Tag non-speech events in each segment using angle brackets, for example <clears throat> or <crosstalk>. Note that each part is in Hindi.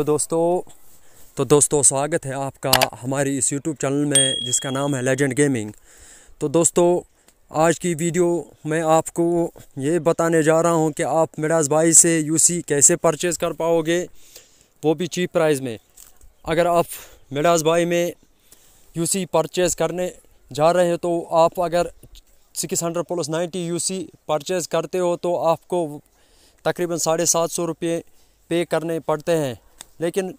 हेलो दोस्तों तो दोस्तों स्वागत है आपका हमारी इस यूट्यूब चैनल में जिसका नाम है लेजेंड गेमिंग तो दोस्तों आज की वीडियो मैं आपको ये बताने जा रहा हूँ कि आप मिराज भाई से यूसी कैसे परचेज़ कर पाओगे वो भी चीप प्राइस में अगर आप मिराज भाई में यूसी परचेज़ करने जा रहे हैं तो आप अगर six hundred plus ninety U C purchase करते हो तो आपको तकरीबन साढ़े सात सौ रुपये पे करने पड़ते हैं लेकिन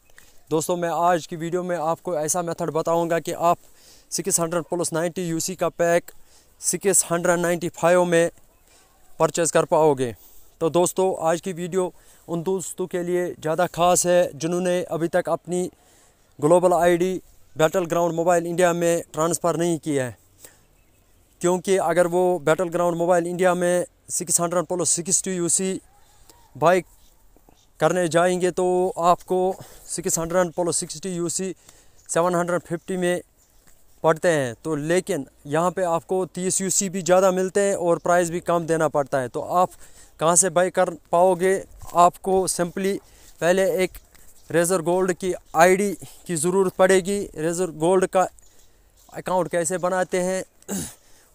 दोस्तों मैं आज की वीडियो में आपको ऐसा मेथड बताऊंगा कि आप six hundred plus ninety U का pack six hundred ninety five में परचेज़ कर पाओगे तो दोस्तों आज की वीडियो उन दोस्तों के लिए ज़्यादा ख़ास है जिन्होंने अभी तक अपनी global ID battle ground mobile India में ट्रांसफ़र नहीं की है क्योंकि अगर वो बैटल ग्राउंड मोबाइल इंडिया में six hundred six sixty U buy करने जाएंगे तो आपको six hundred plus sixty U C seven hundred fifty में पड़ते हैं तो लेकिन यहाँ पे आपको तीस यू सी भी ज़्यादा मिलते हैं और प्राइस भी कम देना पड़ता है तो आप कहाँ से बाई कर पाओगे आपको सिंपली पहले एक रेज़र गोल्ड की आईडी की ज़रूरत पड़ेगी रेज़र गोल्ड का अकाउंट कैसे बनाते हैं <clears throat>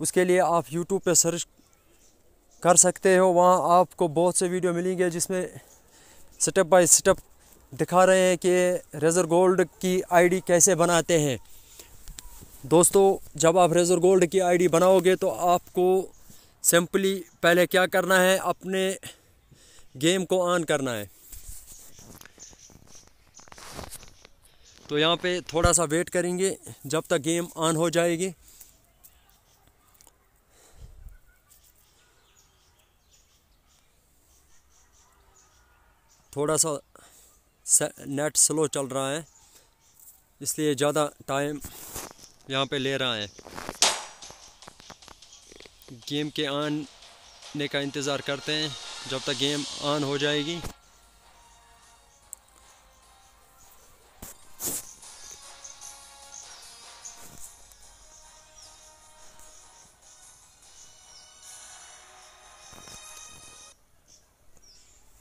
उसके लिए आप यूट्यूब पे सर्च कर सकते हो वहाँ आपको बहुत से वीडियो मिलेंगे जिसमें स्टेप बाय स्टेप दिखा रहे हैं कि रेज़र गोल्ड की आईडी कैसे बनाते हैं दोस्तों जब आप रेज़र गोल्ड की आईडी बनाओगे तो आपको सिंपली पहले क्या करना है अपने गेम को ऑन करना है तो यहाँ पे थोड़ा सा वेट करेंगे जब तक गेम ऑन हो जाएगी थोड़ा सा नेट स्लो चल रहा है इसलिए ज़्यादा टाइम यहाँ पे ले रहा है गेम के आने का इंतज़ार करते हैं जब तक गेम ऑन हो जाएगी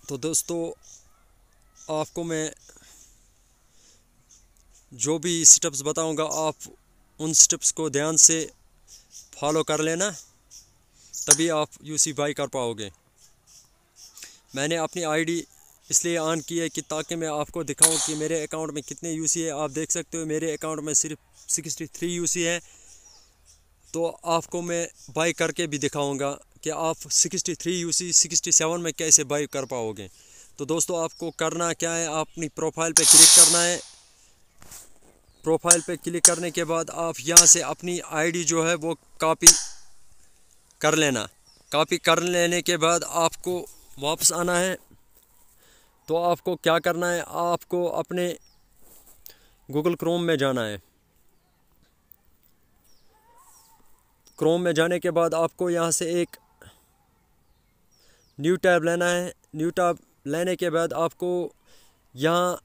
तो दोस्तों आपको मैं जो भी स्टेप्स बताऊंगा आप उन स्टेप्स को ध्यान से फॉलो कर लेना तभी आप यूसी बाई कर पाओगे मैंने अपनी आईडी इसलिए ऑन की है कि ताकि मैं आपको दिखाऊं कि मेरे अकाउंट में कितने यूसी है आप देख सकते हो मेरे अकाउंट में सिर्फ सिक्सटी थ्री यू है तो आपको मैं बाई करके भी दिखाऊंगा कि आप sixty three U sixty seven में कैसे बाई कर पाओगे तो दोस्तों आपको करना क्या है आप अपनी प्रोफाइल पे क्लिक करना है प्रोफाइल पे क्लिक करने के बाद आप यहाँ से अपनी आईडी जो है वो कॉपी कर लेना कॉपी कर लेने के बाद आपको वापस आना है तो आपको क्या करना है आपको अपने गूगल क्रोम में जाना है क्रोम में जाने के बाद आपको यहाँ से एक न्यू टैब लेना है न्यू टैब लेने के बाद आपको यहाँ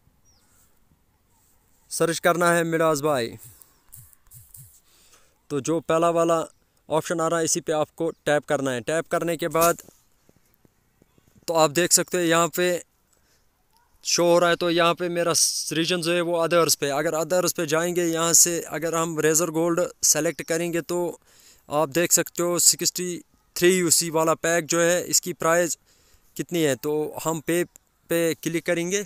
सर्च करना है मिराज भाई तो जो पहला वाला ऑप्शन आ रहा है इसी पे आपको टैप करना है टैप करने के बाद तो आप देख सकते हो यहाँ पे शो हो रहा है तो यहाँ पे मेरा रीजन जो है वो अदर्स पे अगर अदर्स पे जाएंगे यहाँ से अगर हम रेज़र गोल्ड सेलेक्ट करेंगे तो आप देख सकते हो सिक्सटी थ्री यू वाला पैक जो है इसकी प्राइस कितनी है तो हम पे पे क्लिक करेंगे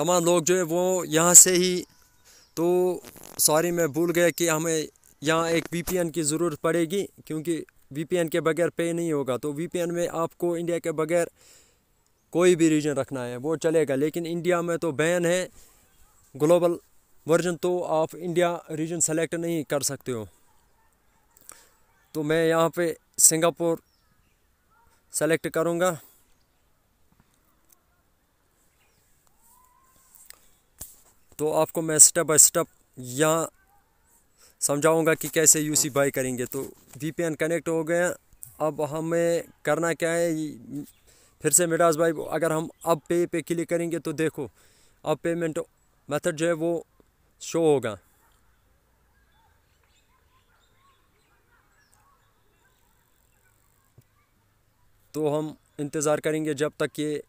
तमाम लोग जो है वो यहाँ से ही तो सॉरी मैं भूल गया कि हमें यहाँ एक वीपीएन की ज़रूरत पड़ेगी क्योंकि वीपीएन के बगैर पे नहीं होगा तो वीपीएन में आपको इंडिया के बगैर कोई भी रीजन रखना है वो चलेगा लेकिन इंडिया में तो बैन है ग्लोबल वर्जन तो आप इंडिया रीजन सेलेक्ट नहीं कर सकते हो तो मैं यहाँ पे सिंगापुर सेलेक्ट करूँगा तो आपको मैं स्टेप बाय स्टेप यहाँ समझाऊँगा कि कैसे यूसी बाई करेंगे तो वीपीएन कनेक्ट हो गए अब हमें करना क्या है फिर से मिडास भाई अगर हम अब पे पे क्लिक करेंगे तो देखो अब पेमेंट मेथड जो है वो शो होगा तो हम इंतज़ार करेंगे जब तक ये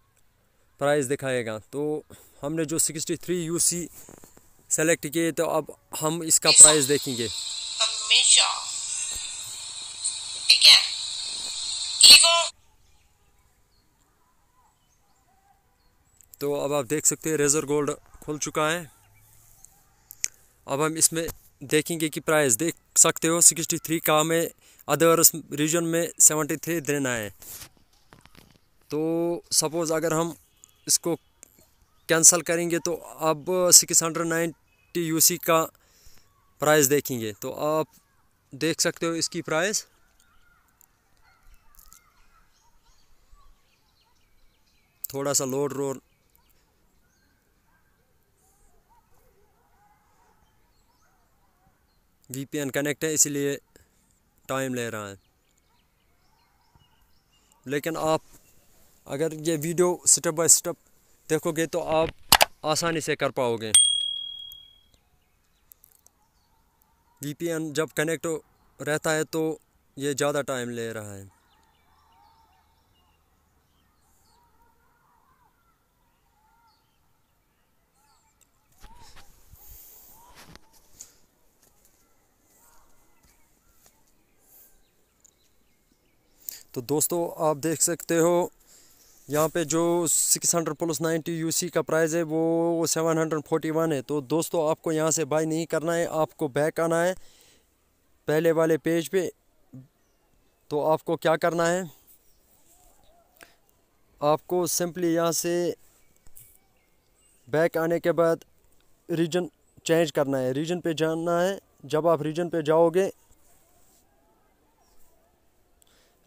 प्राइस दिखाएगा तो हमने जो 63 सी सेलेक्ट किए तो अब हम इसका प्राइस देखेंगे तो अब आप देख सकते हैं रेज़र गोल्ड खुल चुका है अब हम इसमें देखेंगे कि प्राइस देख सकते हो 63 का में अदर्स रीजन में 73 देना है तो सपोज़ अगर हम इसको कैंसिल करेंगे तो अब six hundred ninety U C का प्राइस देखेंगे तो आप देख सकते हो इसकी प्राइस थोड़ा सा लोड रोड वीपीएन कनेक्ट है इसीलिए टाइम ले रहा है लेकिन आप अगर ये वीडियो स्टेप बाय स्टेप देखोगे तो आप आसानी से कर पाओगे वीपीएन जब कनेक्ट रहता है तो ये ज़्यादा टाइम ले रहा है तो दोस्तों आप देख सकते हो यहाँ पे जो six hundred plus ninety U का प्राइस है वो सेवन हंड्रेड फोर्टी वन है तो दोस्तों आपको यहाँ से बाई नहीं करना है आपको बैक आना है पहले वाले पेज पे तो आपको क्या करना है आपको सिंपली यहाँ से बैक आने के बाद रीजन चेंज करना है रीजन पे जाना है जब आप रीजन पे जाओगे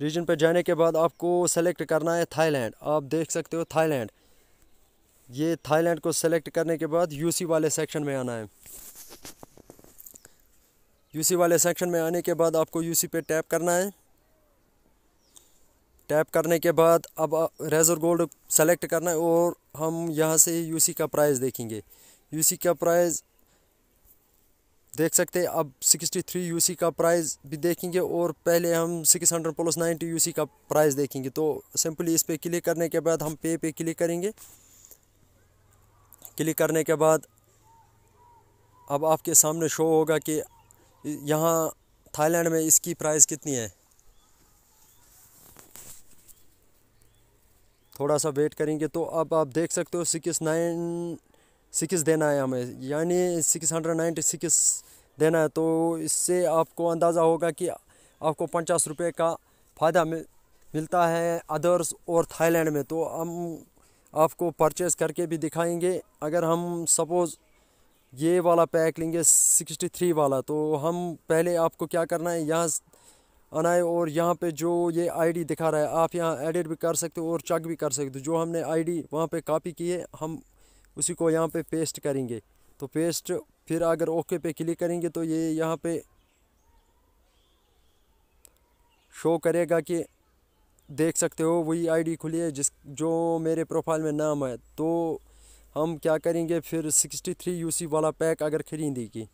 रीजन पर जाने के बाद आपको सेलेक्ट करना है थाईलैंड आप देख सकते हो थाईलैंड ये थाईलैंड को सेलेक्ट करने के बाद यूसी वाले सेक्शन में आना है यूसी वाले सेक्शन में आने के बाद आपको यूसी पे टैप करना है टैप करने के बाद अब रेजर गोल्ड सेलेक्ट करना है और हम यहाँ से यूसी का प्राइस देखेंगे यूसी का प्राइस देख सकते हैं अब 63 यूसी का प्राइस भी देखेंगे और पहले हम 600 प्लस 90 यूसी का प्राइस देखेंगे तो सिंपली इस पर क्लिक करने के बाद हम पे पे क्लिक करेंगे क्लिक करने के बाद अब आपके सामने शो होगा कि यहाँ थाईलैंड में इसकी प्राइस कितनी है थोड़ा सा वेट करेंगे तो अब आप देख सकते हो सिक्स नाइन सिक्स देना है हमें यानी सिक्स हंड्रेड नाइन्टी सिक्स देना है तो इससे आपको अंदाज़ा होगा कि आपको पचास रुपये का फ़ायदा मिल मिलता है अदर्स और थाईलैंड में तो हम आपको परचेज़ करके भी दिखाएंगे अगर हम सपोज़ ये वाला पैक लेंगे सिक्सटी थ्री वाला तो हम पहले आपको क्या करना है यहाँ आना है और यहाँ पे जो ये आईडी दिखा रहा है आप यहाँ एडिट भी कर सकते हो और चेक भी कर सकते हो जो हमने आईडी वहाँ पर कापी की है हम उसी को यहाँ पे पेस्ट करेंगे तो पेस्ट फिर अगर ओके पे क्लिक करेंगे तो ये यहाँ पे शो करेगा कि देख सकते हो वही आईडी खुली है जिस जो मेरे प्रोफाइल में नाम है तो हम क्या करेंगे फिर 63 यूसी वाला पैक अगर खरीदेगी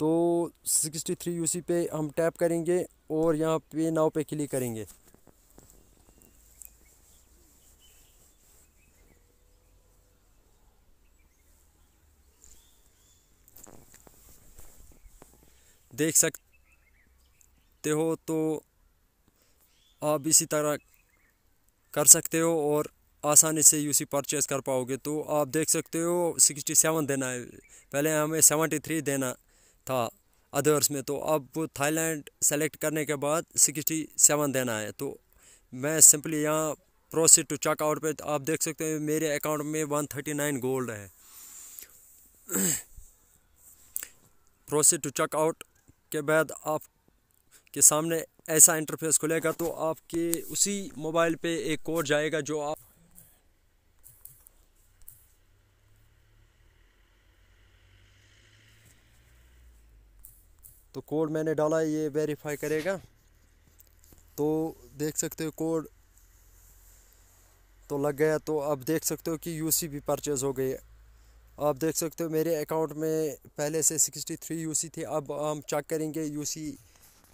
तो 63 यूसी पे हम टैप करेंगे और यहाँ पे नाव पे क्लिक करेंगे देख सकते हो तो आप इसी तरह कर सकते हो और आसानी से यूसी परचेज़ कर पाओगे तो आप देख सकते हो सिक्सटी सेवन देना है पहले हमें सेवेंटी थ्री देना था अदर्स में तो अब थाईलैंड सेलेक्ट करने के बाद सिक्सटी सेवन देना है तो मैं सिंपली यहाँ प्रोसीड टू चेकआउट पे आप देख सकते हो मेरे अकाउंट में वन थर्टी नाइन गोल्ड है प्रोसीड टू चेकआउट के बाद आप के सामने ऐसा इंटरफेस खुलेगा तो आपके उसी मोबाइल पे एक कोड जाएगा जो आप तो कोड मैंने डाला ये वेरीफाई करेगा तो देख सकते हो कोड तो लग गया तो अब देख सकते हो कि यूसी भी परचेज़ हो गई है आप देख सकते हो मेरे अकाउंट में पहले से 63 यूसी थे अब हम चेक करेंगे यूसी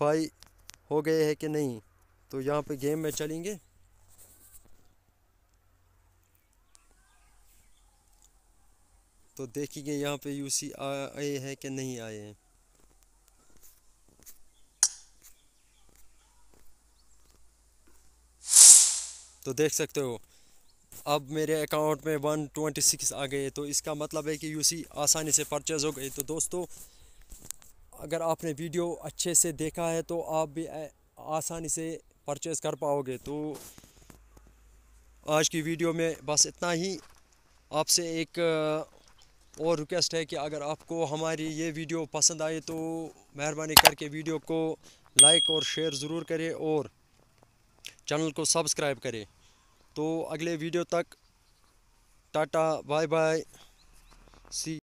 फाई हो गए हैं कि नहीं तो यहाँ पे गेम में चलेंगे तो देखेंगे यहाँ पे यूसी आए हैं कि नहीं आए हैं तो देख सकते हो अब मेरे अकाउंट में वन ट्वेंटी सिक्स आ गए तो इसका मतलब है कि यूसी आसानी से परचेज़ हो गई तो दोस्तों अगर आपने वीडियो अच्छे से देखा है तो आप भी आसानी से परचेज़ कर पाओगे तो आज की वीडियो में बस इतना ही आपसे एक और रिक्वेस्ट है कि अगर आपको हमारी ये वीडियो पसंद आए तो मेहरबानी करके वीडियो को लाइक और शेयर ज़रूर करें और चैनल को सब्सक्राइब करें तो अगले वीडियो तक टाटा बाय बाय सी